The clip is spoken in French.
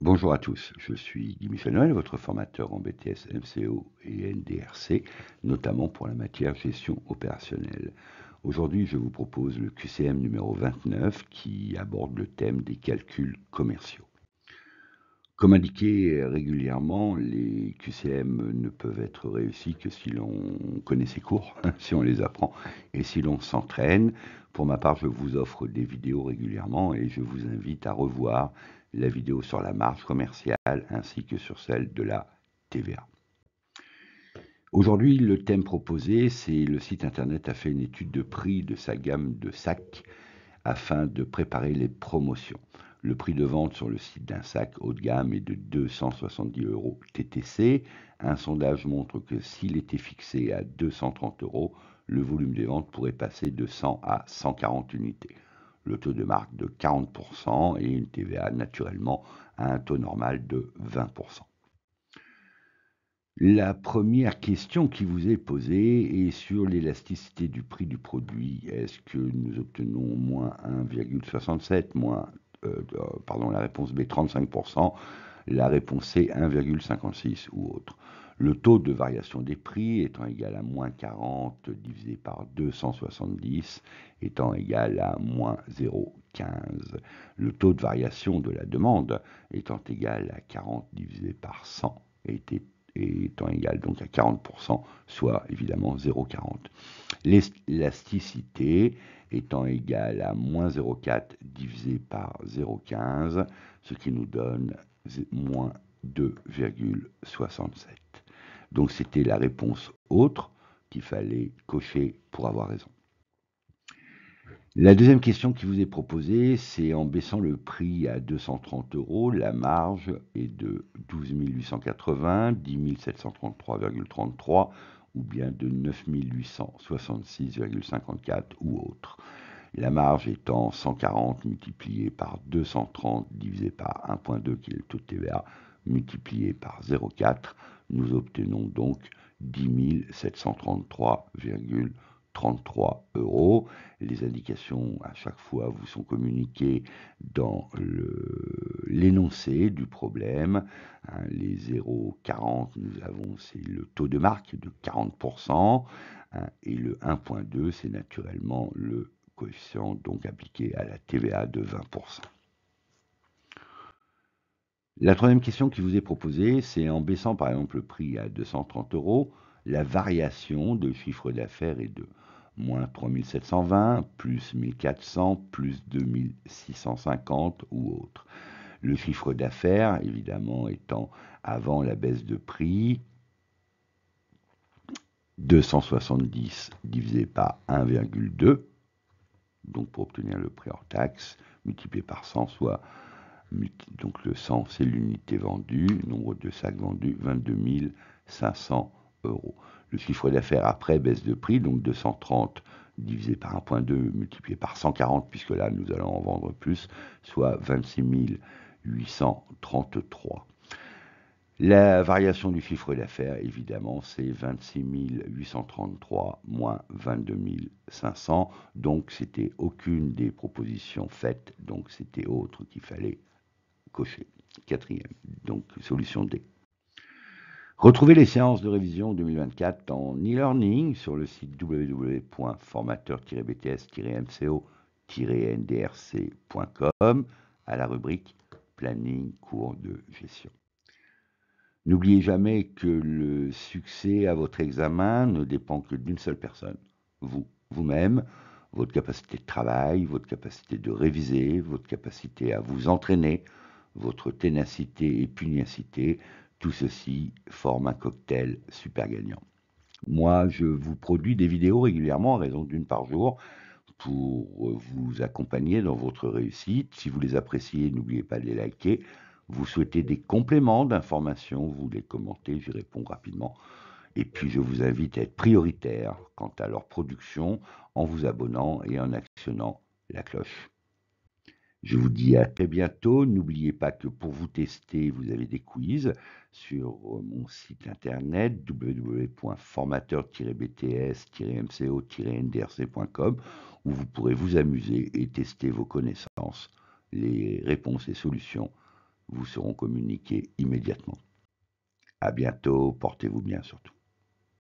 Bonjour à tous, je suis Guy Noël, votre formateur en BTS MCO et NDRC, notamment pour la matière gestion opérationnelle. Aujourd'hui, je vous propose le QCM numéro 29 qui aborde le thème des calculs commerciaux. Comme indiqué euh, régulièrement, les QCM ne peuvent être réussis que si l'on connaît ses cours, si on les apprend et si l'on s'entraîne. Pour ma part, je vous offre des vidéos régulièrement et je vous invite à revoir la vidéo sur la marge commerciale ainsi que sur celle de la TVA. Aujourd'hui, le thème proposé, c'est le site internet a fait une étude de prix de sa gamme de sacs afin de préparer les promotions. Le prix de vente sur le site d'un sac haut de gamme est de 270 euros TTC. Un sondage montre que s'il était fixé à 230 euros, le volume des ventes pourrait passer de 100 à 140 unités. Le taux de marque de 40% et une TVA naturellement à un taux normal de 20%. La première question qui vous est posée est sur l'élasticité du prix du produit. Est-ce que nous obtenons moins 1,67, moins euh, euh, pardon, la réponse B 35%, la réponse C 1,56 ou autre. Le taux de variation des prix étant égal à moins 40 divisé par 270 étant égal à moins 0,15. Le taux de variation de la demande étant égal à 40 divisé par 100 était étant égal donc à 40%, soit évidemment 0,40. L'élasticité étant égale à moins 0,4 divisé par 0,15, ce qui nous donne moins 2,67. Donc c'était la réponse autre qu'il fallait cocher pour avoir raison. La deuxième question qui vous est proposée, c'est en baissant le prix à 230 euros, la marge est de 12 880, 10 733,33 ou bien de 9 866,54 ou autre. La marge étant 140 multiplié par 230 divisé par 1.2 qui est le taux de TVA multiplié par 0,4, nous obtenons donc 10 733,33. 33 euros. Les indications à chaque fois vous sont communiquées dans l'énoncé du problème. Hein, les 0,40, nous avons, c'est le taux de marque de 40%, hein, et le 1,2, c'est naturellement le coefficient donc appliqué à la TVA de 20%. La troisième question qui vous est proposée, c'est en baissant par exemple le prix à 230 euros, la variation de chiffre d'affaires est de moins 3720, plus 1400, plus 2650 ou autre. Le chiffre d'affaires, évidemment, étant avant la baisse de prix, 270 divisé par 1,2, donc pour obtenir le prix hors taxe, multiplié par 100, soit donc le 100, c'est l'unité vendue, nombre de sacs vendus, 22 500 le chiffre d'affaires après baisse de prix, donc 230 divisé par 1.2 multiplié par 140, puisque là nous allons en vendre plus, soit 26 833. La variation du chiffre d'affaires, évidemment, c'est 26 833 moins 22 500. Donc, c'était aucune des propositions faites. Donc, c'était autre qu'il fallait cocher. Quatrième. Donc, solution D. Retrouvez les séances de révision 2024 en e-learning sur le site www.formateur-bts-mco-ndrc.com à la rubrique Planning cours de gestion. N'oubliez jamais que le succès à votre examen ne dépend que d'une seule personne, vous, vous-même, votre capacité de travail, votre capacité de réviser, votre capacité à vous entraîner, votre ténacité et pugnacité tout ceci forme un cocktail super gagnant. Moi, je vous produis des vidéos régulièrement, en raison d'une par jour, pour vous accompagner dans votre réussite. Si vous les appréciez, n'oubliez pas de les liker. Vous souhaitez des compléments d'informations, vous les commentez, j'y réponds rapidement. Et puis, je vous invite à être prioritaire quant à leur production en vous abonnant et en actionnant la cloche. Je vous dis à très bientôt. N'oubliez pas que pour vous tester, vous avez des quiz sur euh, mon site internet www.formateur-bts-mco-ndrc.com où vous pourrez vous amuser et tester vos connaissances. Les réponses et solutions vous seront communiquées immédiatement. À bientôt, portez-vous bien surtout.